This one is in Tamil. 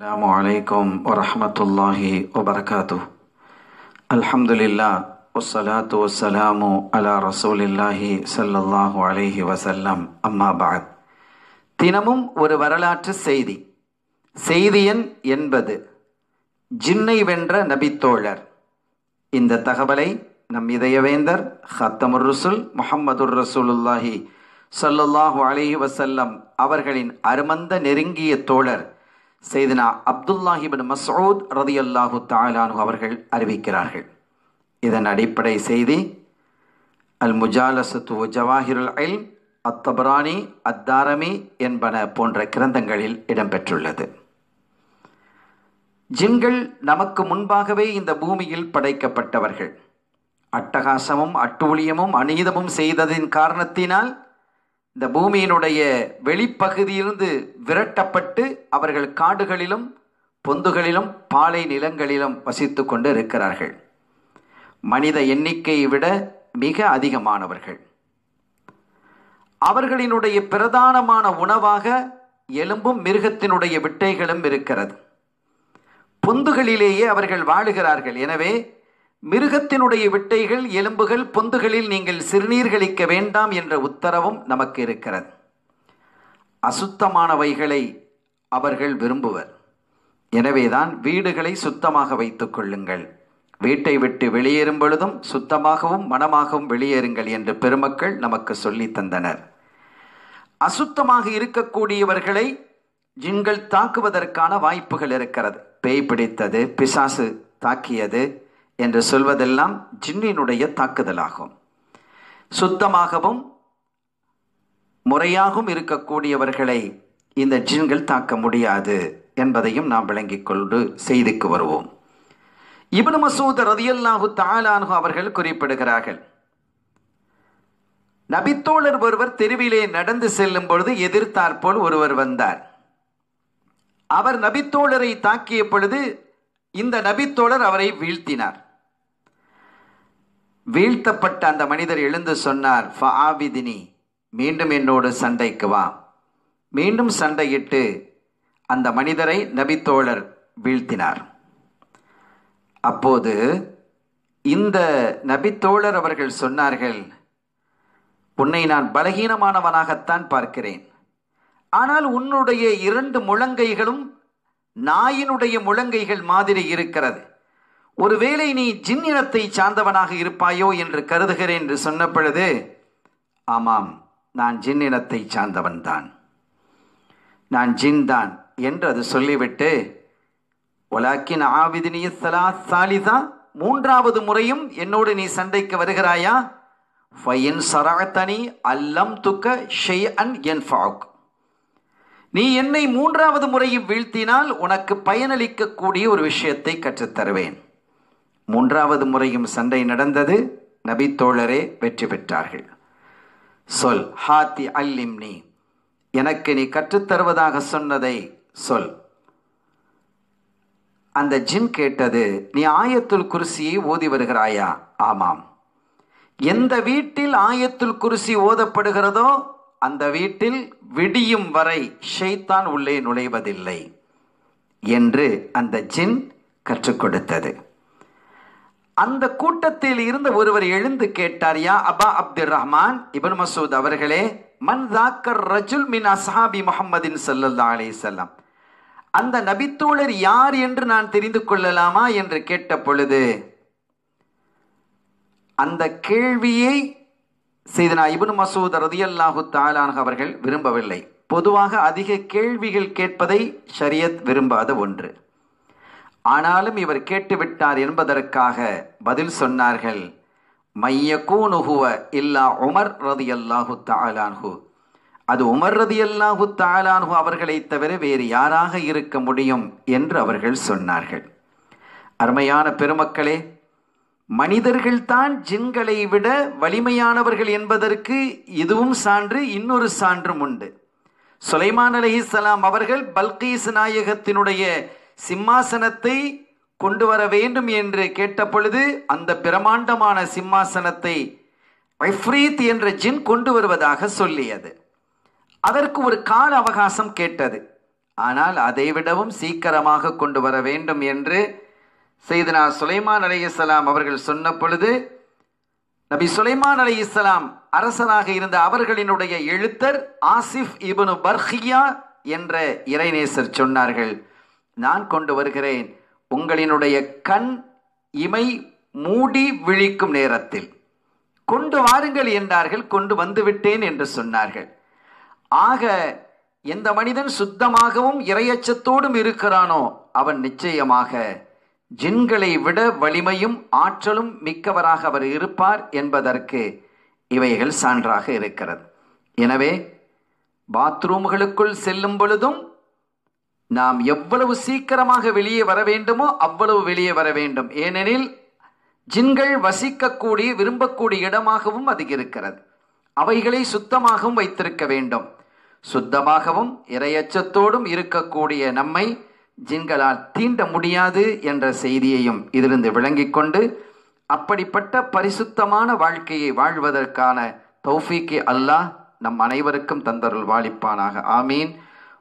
السلام عليكم ورحمة الله وبركاته الحمد لله والصلاة والسلام على رسول الله صلى الله عليه وسلم أما بعد தினமும் ஒரு வரலாற்று செய்தி செய்தியன் என்பது ஜின்னை வென்ற நபித்தோழர் இந்த தகவலை நம் இதயவேந்தர் ஹத்தமுர் ருசுல் முஹம்மதுர் ரசூலுல்லாஹி சல்லுல்லாஹு அலஹி வசல்லம் அவர்களின் அருமந்த நெருங்கிய தோழர் செய்தனா அப்துல்லாஹிபின் மசூத் ரதி அல்லாஹு தாலானு அவர்கள் அறிவிக்கிறார்கள் இதன் அடிப்படை செய்தி அல் முஜாலசத்து ஜவாஹிருல் அல் அத்தபராணி அத்தாரமி என்பன போன்ற கிரந்தங்களில் இடம்பெற்றுள்ளது ஜின்கள் நமக்கு முன்பாகவே இந்த பூமியில் படைக்கப்பட்டவர்கள் அட்டகாசமும் அட்டூழியமும் அநீதமும் செய்ததின் காரணத்தினால் இந்த பூமியினுடைய வெளிப்பகுதியிலிருந்து விரட்டப்பட்டு அவர்கள் காடுகளிலும் பொந்துகளிலும் பாலை நிலங்களிலும் வசித்து கொண்டு இருக்கிறார்கள் மனித எண்ணிக்கையை விட மிக அதிகமானவர்கள் அவர்களினுடைய பிரதானமான உணவாக எலும்பும் மிருகத்தினுடைய விட்டைகளும் இருக்கிறது பொந்துகளிலேயே அவர்கள் வாழுகிறார்கள் எனவே மிருகத்தினுடைய விட்டைகள் எலும்புகள் பொந்துகளில் நீங்கள் சிறுநீர்களிக்க வேண்டாம் என்ற உத்தரவும் நமக்கு இருக்கிறது அசுத்தமானவைகளை அவர்கள் விரும்புவர் எனவேதான் வீடுகளை சுத்தமாக வைத்துக் கொள்ளுங்கள் வீட்டை விட்டு வெளியேறும் பொழுதும் சுத்தமாகவும் மனமாகவும் வெளியேறுங்கள் என்று பெருமக்கள் நமக்கு சொல்லி தந்தனர் அசுத்தமாக இருக்கக்கூடியவர்களை ஜின்கள் தாக்குவதற்கான வாய்ப்புகள் இருக்கிறது பேய் பிடித்தது பிசாசு தாக்கியது என்று சொல்வதெல்லாம் ஜின்னினுடைய தாக்குதலாகும் சுத்தமாகவும் முறையாகவும் இருக்கக்கூடியவர்களை இந்த ஜின்கள் தாக்க முடியாது என்பதையும் நாம் விளங்கிக் கொண்டு செய்திக்கு வருவோம் இபனு மசூத் ரதியல்லாஹு தாலானு அவர்கள் குறிப்பிடுகிறார்கள் நபித்தோழர் ஒருவர் தெருவிலே நடந்து செல்லும் பொழுது எதிர்த்தாற்போல் ஒருவர் வந்தார் அவர் நபித்தோழரை தாக்கிய பொழுது இந்த நபித்தோழர் அவரை வீழ்த்தினார் வீழ்த்தப்பட்ட அந்த மனிதர் எழுந்து சொன்னார் மீண்டும் என்னோடு சண்டைக்கு வா மீண்டும் சண்டையிட்டு அந்த மனிதரை நபித்தோழர் வீழ்த்தினார் அப்போது இந்த நபித்தோழர் அவர்கள் சொன்னார்கள் உன்னை நான் பலகீனமானவனாகத்தான் பார்க்கிறேன் ஆனால் உன்னுடைய இரண்டு முழங்கைகளும் நாயினுடைய முழங்கைகள் மாதிரி இருக்கிறது ஒருவேளை நீ ஜின்னினத்தை சார்ந்தவனாக இருப்பாயோ என்று கருதுகிறேன் என்று சொன்ன பொழுது ஆமாம் நான் ஜின்னினத்தை சார்ந்தவன்தான் நான் ஜின் தான் என்று அது சொல்லிவிட்டு ஒலாக்கின் ஆவிதினிய சலா சாலிதா மூன்றாவது முறையும் என்னோடு நீ சண்டைக்கு வருகிறாயா ஃபயின் சராத்தனி அல்லம் துக்க ஷெய் அன் என் ஃபாக் நீ என்னை மூன்றாவது முறையும் வீழ்த்தினால் உனக்கு பயனளிக்கக்கூடிய ஒரு விஷயத்தை கற்றுத்தருவேன் மூன்றாவது முறையும் சண்டை நடந்தது நபித்தோழரே வெற்றி பெற்றார்கள் சொல் ஹாத்தி அல்லிம் நீ எனக்கு நீ கற்றுத்தருவதாக சொன்னதை சொல் அந்த ஜின் கேட்டது நீ ஆயத்துள் குருசியை ஓதி வருகிறாயா ஆமாம் எந்த வீட்டில் ஆயத்துள் குருசி ஓதப்படுகிறதோ அந்த வீட்டில் விடியும் வரை ஷெய்தான் உள்ளே நுழைவதில்லை என்று அந்த ஜின் கற்றுக் கொடுத்தது அந்த கூட்டத்தில் இருந்த ஒருவர் எழுந்து கேட்டார் யா அபா அப்துல் ரஹ்மான் இபன் மசூத் அவர்களே மன் தாக்கர் ரஜுல் மின் அசாபி முகமதின் சல்லல்லா அலே செல்லம் அந்த நபித்தோழர் யார் என்று நான் தெரிந்து கொள்ளலாமா என்று கேட்ட பொழுது அந்த கேள்வியை செய்தனா இபுன் மசூத் ரதியல்லாஹு தாலான் அவர்கள் விரும்பவில்லை பொதுவாக அதிக கேள்விகள் கேட்பதை ஷரியத் விரும்பாத ஒன்று ஆனாலும் இவர் கேட்டுவிட்டார் என்பதற்காக பதில் சொன்னார்கள் மையக்கூனுகுவ இல்லா உமர் ரதி அல்லாஹு தாலான்ஹு அது உமர் ரதி அல்லாஹு தாலான்ஹு அவர்களை தவிர வேறு யாராக இருக்க முடியும் என்று அவர்கள் சொன்னார்கள் அருமையான பெருமக்களே மனிதர்கள்தான் ஜின்களை விட வலிமையானவர்கள் என்பதற்கு இதுவும் சான்று இன்னொரு சான்றும் உண்டு சுலைமான் அலஹிசலாம் அவர்கள் பல்கீஸ் நாயகத்தினுடைய சிம்மாசனத்தை கொண்டு வர வேண்டும் என்று கேட்டபொழுது அந்த பிரமாண்டமான சிம்மாசனத்தை ஐஃப்ரீத் என்ற ஜின் கொண்டு வருவதாக சொல்லியது அதற்கு ஒரு கால அவகாசம் கேட்டது ஆனால் அதைவிடவும் சீக்கிரமாக கொண்டு வர வேண்டும் என்று செய்தனா சுலைமான் அலி இஸ்லாம் அவர்கள் சொன்ன பொழுது நபி சுலைமான் அலி இஸ்லாம் அரசராக இருந்த அவர்களினுடைய எழுத்தர் ஆசிஃப் இபனு பர்ஹியா என்ற இறைநேசர் சொன்னார்கள் நான் கொண்டு வருகிறேன் உங்களினுடைய கண் இமை மூடி விழிக்கும் நேரத்தில் கொண்டு வாருங்கள் என்றார்கள் கொண்டு வந்துவிட்டேன் என்று சொன்னார்கள் ஆக எந்த மனிதன் சுத்தமாகவும் இரையச்சத்தோடும் இருக்கிறானோ அவன் நிச்சயமாக ஜின்களை விட வலிமையும் ஆற்றலும் மிக்கவராக அவர் இருப்பார் என்பதற்கு இவைகள் சான்றாக இருக்கிறது எனவே பாத்ரூம்களுக்குள் செல்லும் பொழுதும் நாம் எவ்வளவு சீக்கிரமாக வெளியே வர வேண்டுமோ அவ்வளவு வெளியே வர வேண்டும் ஏனெனில் ஜின்கள் வசிக்கக்கூடிய விரும்பக்கூடிய இடமாகவும் அது இருக்கிறது அவைகளை சுத்தமாகவும் வைத்திருக்க வேண்டும் சுத்தமாகவும் இரையச்சத்தோடும் இருக்கக்கூடிய நம்மை ஜின்களால் தீண்ட முடியாது என்ற செய்தியையும் இதிலிருந்து விளங்கிக் கொண்டு அப்படிப்பட்ட பரிசுத்தமான வாழ்க்கையை வாழ்வதற்கான தௌஃபீக்கி அல்லாஹ் நம் அனைவருக்கும் தந்தருள் வாழிப்பானாக ஆமீன்